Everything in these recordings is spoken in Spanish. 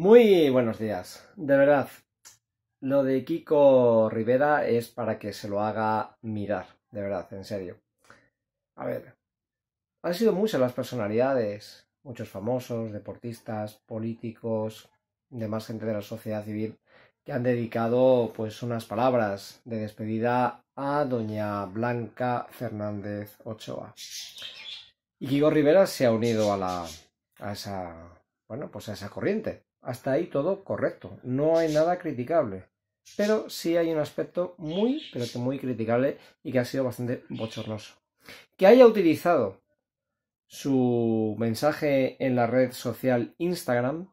Muy buenos días, de verdad. Lo de Kiko Rivera es para que se lo haga mirar, de verdad, en serio. A ver, han sido muchas las personalidades, muchos famosos, deportistas, políticos, demás gente de la sociedad civil que han dedicado pues unas palabras de despedida a doña Blanca Fernández Ochoa. Y Kiko Rivera se ha unido a la a esa bueno, pues a esa corriente. Hasta ahí todo correcto, no hay nada criticable. Pero sí hay un aspecto muy, pero que muy criticable y que ha sido bastante bochornoso. Que haya utilizado su mensaje en la red social Instagram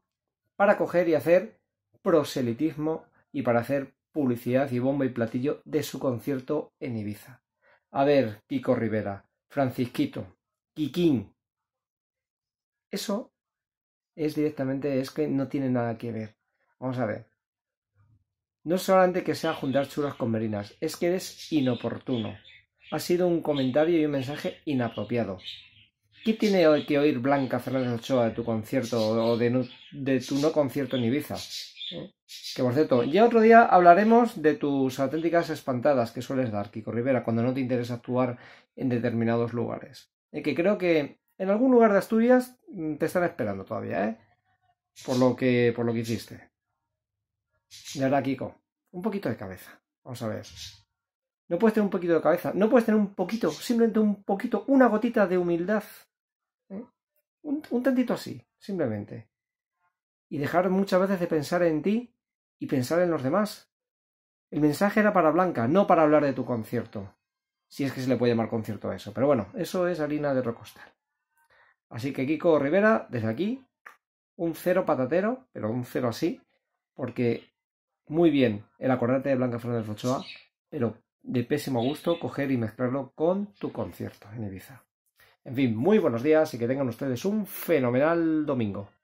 para coger y hacer proselitismo y para hacer publicidad y bomba y platillo de su concierto en Ibiza. A ver, Kiko Rivera, Francisquito, Kikín. Eso es directamente es que no tiene nada que ver. Vamos a ver. No solamente que sea juntar churras con merinas, es que eres inoportuno. Ha sido un comentario y un mensaje inapropiado. ¿Qué tiene hoy que oír Blanca Fernández Ochoa de tu concierto o de, tu no concierto en Ibiza? ¿Eh? Que por cierto, ya otro día hablaremos de tus auténticas espantadas que sueles dar, Kiko Rivera, cuando no te interesa actuar en determinados lugares. Y eh, que creo que en algún lugar de Asturias mm, te están esperando todavía, ¿eh? Por lo que, por lo que hiciste. De ahora Kiko, un poquito de cabeza. Vamos a ver. No puedes tener un poquito de cabeza. No puedes tener un poquito, simplemente un poquito, una gotita de humildad. ¿eh? Un, tantito así, simplemente. Y dejar muchas veces de pensar en ti y pensar en los demás. El mensaje era para Blanca, no para hablar de tu concierto. Si es que se le puede llamar concierto a eso. Pero bueno, eso es harina de rocostal. Así que Kiko Rivera, desde aquí, un cero patatero, pero un cero así, porque muy bien el acordate de Blanca Fernández Ochoa, pero de pésimo gusto coger y mezclarlo con tu concierto en Ibiza. En fin, muy buenos días y que tengan ustedes un fenomenal domingo.